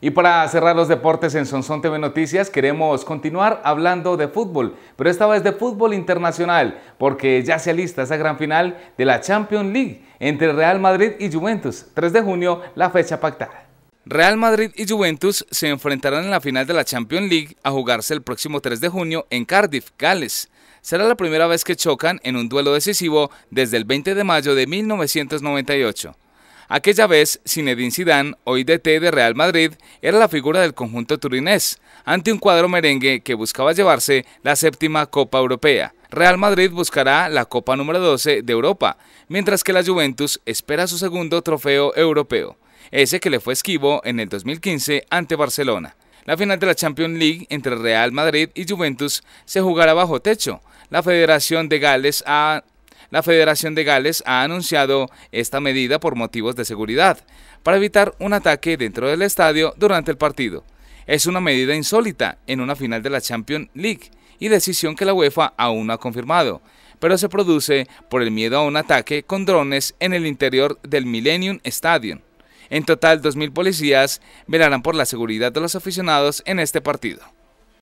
Y para cerrar los deportes en Sonson TV Noticias, queremos continuar hablando de fútbol, pero esta vez de fútbol internacional, porque ya se alista esa gran final de la Champions League entre Real Madrid y Juventus, 3 de junio, la fecha pactada. Real Madrid y Juventus se enfrentarán en la final de la Champions League a jugarse el próximo 3 de junio en Cardiff, Gales. Será la primera vez que chocan en un duelo decisivo desde el 20 de mayo de 1998. Aquella vez, Zinedine Zidane, hoy DT de Real Madrid, era la figura del conjunto turinés, ante un cuadro merengue que buscaba llevarse la séptima Copa Europea. Real Madrid buscará la Copa número 12 de Europa, mientras que la Juventus espera su segundo trofeo europeo, ese que le fue esquivo en el 2015 ante Barcelona. La final de la Champions League entre Real Madrid y Juventus se jugará bajo techo. La Federación de Gales ha la Federación de Gales ha anunciado esta medida por motivos de seguridad, para evitar un ataque dentro del estadio durante el partido. Es una medida insólita en una final de la Champions League y decisión que la UEFA aún no ha confirmado, pero se produce por el miedo a un ataque con drones en el interior del Millennium Stadium. En total, 2.000 policías velarán por la seguridad de los aficionados en este partido.